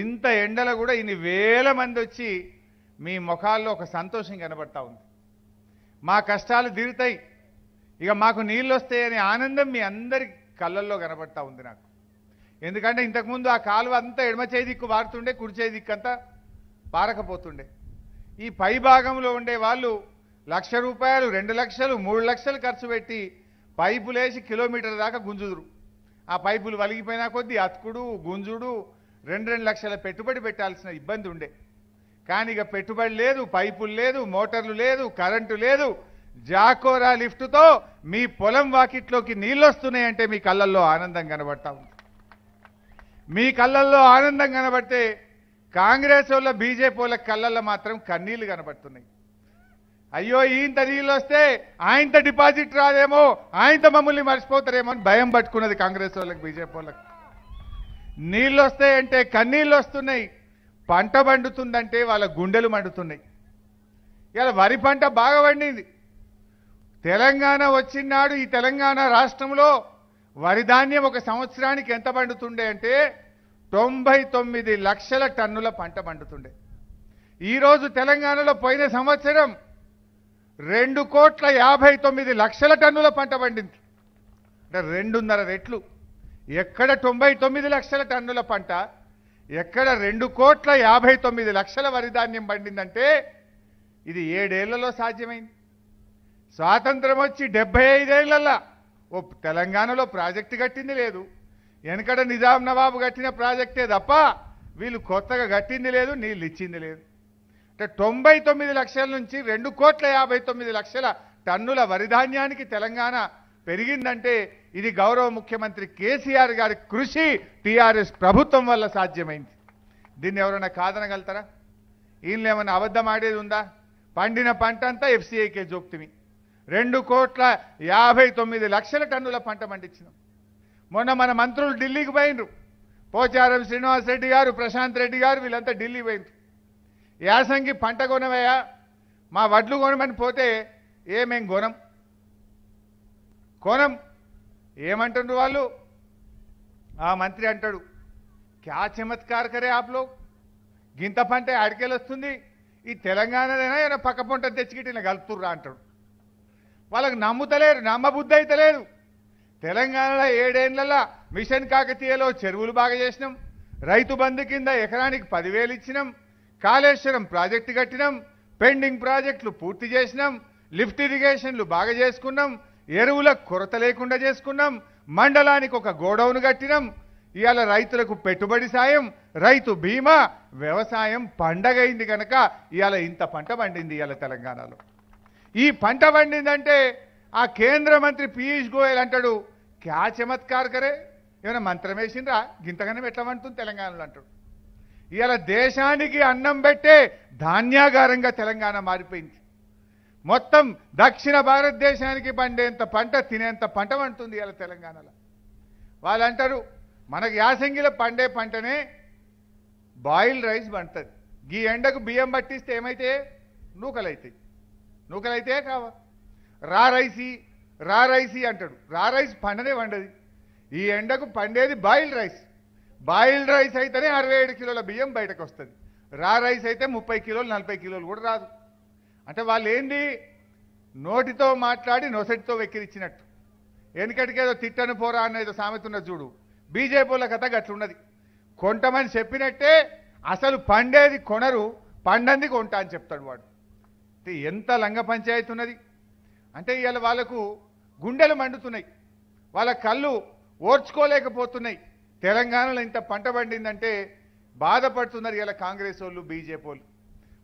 ఇంత ఎండలో కూడా ఇన్ని వేల మంది వచ్చి మీ ముఖాల్లో ఒక సంతోషం కనబడతా ఉంది మా కష్టాలు తీరుతాయి ఇక మాకు నీళ్ళు వస్తాయనే ఆనందం మీ అందరి కళ్ళల్లో కనబడతా ఉంది నాకు ఎందుకంటే ఇంతకుముందు ఆ కాలువ అంతా ఎడమ చేదిక్కు దిక్కు వారుతుండే కుడి చేయి అంతా పారకపోతుండే ఈ పై భాగంలో ఉండే వాళ్ళు లక్ష రూపాయలు రెండు లక్షలు మూడు లక్షలు ఖర్చు పెట్టి పైపులేసి కిలోమీటర్ దాకా గుంజుదురు ఆ పైపులు వలిగిపోయినా కొద్దీ అతుకుడు గుంజుడు రెండు రెండు లక్షల పెట్టుబడి పెట్టాల్సిన ఇబ్బంది ఉండే కానీ ఇక పెట్టుబడి లేదు పైపులు లేదు మోటార్లు లేదు కరెంటు లేదు జాకోరా లిఫ్టుతో మీ పొలం వాకిట్లోకి నీళ్ళు వస్తున్నాయంటే మీ కళ్ళల్లో ఆనందం కనబడతా ఉంది మీ కళ్ళల్లో ఆనందం కనబడితే కాంగ్రెస్ వాళ్ళ బీజేపీ వాళ్ళ కళ్ళల్లో మాత్రం కన్నీళ్లు కనబడుతున్నాయి అయ్యో ఈంత నీళ్ళు వస్తే ఆయంత డిపాజిట్ రాదేమో ఆయనతో మమ్మల్ని మర్చిపోతారేమో అని భయం పట్టుకున్నది కాంగ్రెస్ వాళ్ళకి బీజేపీ వాళ్ళకి నీళ్ళు వస్తాయంటే కన్నీళ్ళు వస్తున్నాయి పంట పండుతుందంటే వాళ్ళ గుండెలు మండుతున్నాయి ఇలా వరి పంట బాగా పండింది తెలంగాణ వచ్చినాడు ఈ తెలంగాణ రాష్ట్రంలో వరి ధాన్యం ఒక సంవత్సరానికి ఎంత పండుతుండే అంటే తొంభై తొమ్మిది లక్షల టన్నుల పంట పండుతుండే ఈరోజు తెలంగాణలో పోయిన సంవత్సరం రెండు కోట్ల యాభై తొమ్మిది లక్షల టన్నుల పంట పండింది అంటే రెండున్నర రెట్లు ఎక్కడ తొంభై తొమ్మిది లక్షల టన్నుల పంట ఎక్కడ రెండు కోట్ల యాభై తొమ్మిది లక్షల వరిధాన్యం పండిందంటే ఇది ఏడేళ్లలో సాధ్యమైంది స్వాతంత్రం వచ్చి డెబ్బై ఐదేళ్లలో ఓ తెలంగాణలో ప్రాజెక్టు కట్టింది లేదు వెనకడ నిజాం నవాబు కట్టిన ప్రాజెక్టే తప్ప వీళ్ళు కొత్తగా కట్టింది లేదు నీళ్ళు ఇచ్చింది లేదు అంటే తొంభై తొమ్మిది లక్షల నుంచి రెండు కోట్ల యాభై తొమ్మిది లక్షల టన్నుల వరిధాన్యానికి తెలంగాణ పెరిగిందంటే ఇది గౌరవ ముఖ్యమంత్రి కేసీఆర్ గారి కృషి టీఆర్ఎస్ ప్రభుత్వం వల్ల సాధ్యమైంది దీన్ని ఎవరైనా కాదనగలుగుతారా ఈయనలో ఏమైనా అబద్ధం ఆడేది ఉందా పండిన పంట అంతా ఎఫ్సీఐకే జోక్తిమి రెండు కోట్ల యాభై తొమ్మిది లక్షల టన్నుల పంట పండించినాం మొన్న మన మంత్రులు ఢిల్లీకి పోయినరు పోచారం శ్రీనివాస్ రెడ్డి గారు ప్రశాంత్ రెడ్డి గారు వీళ్ళంతా ఢిల్లీ పోయినరు యాసంగి పంట కొనవయా మా వడ్లు కొనమని పోతే ఏమేం కొనం కొనం ఏమంటుండ్రు వాళ్ళు ఆ మంత్రి అంటాడు క్యా చమత్కార్ కరే ఆప్లో గింత పంట ఆడికెళ్ళొస్తుంది ఈ తెలంగాణనైనా ఏమైనా పక్క పంట తెచ్చికిట్టి ఇలా కలుపుతుర్రా అంటాడు వాళ్ళకి నమ్ముతలేరు నమ్మబుద్ధి అయితలేదు తెలంగాణలో ఏడేళ్లలో మిషన్ కాకతీయలో చెరువులు బాగా చేసినాం రైతు బంధు కింద ఎకరానికి పదివేలు ఇచ్చినాం కాళేశ్వరం ప్రాజెక్టు కట్టినాం పెండింగ్ ప్రాజెక్టులు పూర్తి చేసినాం లిఫ్ట్ ఇరిగేషన్లు బాగా చేసుకున్నాం ఎరువుల కొరత లేకుండా చేసుకున్నాం మండలానికి ఒక గోడౌన్ కట్టినాం ఇవాళ రైతులకు పెట్టుబడి సాయం రైతు బీమా వ్యవసాయం పండగైంది కనుక ఇవాళ ఇంత పంట పండింది ఇవాళ తెలంగాణలో ఈ పంట పండిందంటే ఆ కేంద్ర మంత్రి పీయూష్ గోయల్ అంటాడు క్యా చమత్కార్ కరే ఏమైనా మంత్రం వేసిందా గింతగానే పెట్టమంటుంది తెలంగాణలో అంటాడు ఇవాళ దేశానికి అన్నం పెట్టే ధాన్యాగారంగా తెలంగాణ మారిపోయింది మొత్తం దక్షిణ భారతదేశానికి పండేంత పంట తినేంత పంట పండుతుంది ఇలా తెలంగాణలో వాళ్ళు అంటారు మనకు యాసంగిలో పండే పంటనే బాయిల్ రైస్ పండుతుంది ఈ ఎండకు బియ్యం పట్టిస్తే ఏమైతే నూకలైతాయి నూకలైతే కావా రా రైసి రా రైసి అంటాడు రా రైస్ పండనే పండది ఈ ఎండకు పండేది బాయిల్ రైస్ బాయిల్ రైస్ అయితేనే అరవై ఏడు కిలోల బియ్యం బయటకు వస్తుంది రా రైస్ అయితే ముప్పై కిలోలు నలభై కిలోలు కూడా రాదు అంటే వాళ్ళు ఏంది నోటితో మాట్లాడి నొసటితో వెక్కిరిచ్చినట్టు వెనుకటికేదో తిట్టను పోరా అనేదో సామెతున్న చూడు బీజేపీల కథ ఉన్నది కొంటమని చెప్పినట్టే అసలు పండేది కొనరు పండంది కొంట అని చెప్తాడు వాడు ఎంత లంగ పంచాయతీ ఉన్నది అంటే ఇవాళ వాళ్ళకు గుండెలు మండుతున్నాయి వాళ్ళ కళ్ళు ఓర్చుకోలేకపోతున్నాయి తెలంగాణలో ఇంత పంట పండిందంటే బాధపడుతున్నారు ఇలా కాంగ్రెస్ వాళ్ళు బీజేపీ వాళ్ళు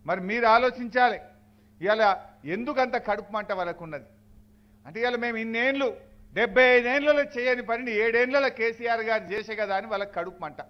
మరి మీరు ఆలోచించాలి ఇవాళ ఎందుకంత కడుపు మంట వాళ్ళకున్నది అంటే ఇవాళ మేము ఇన్నేళ్ళు డెబ్బై ఐదేళ్లలో చేయని పనిని ఏడేళ్లలో కేసీఆర్ గారు చేసే కదా అని వాళ్ళకి కడుపు మంట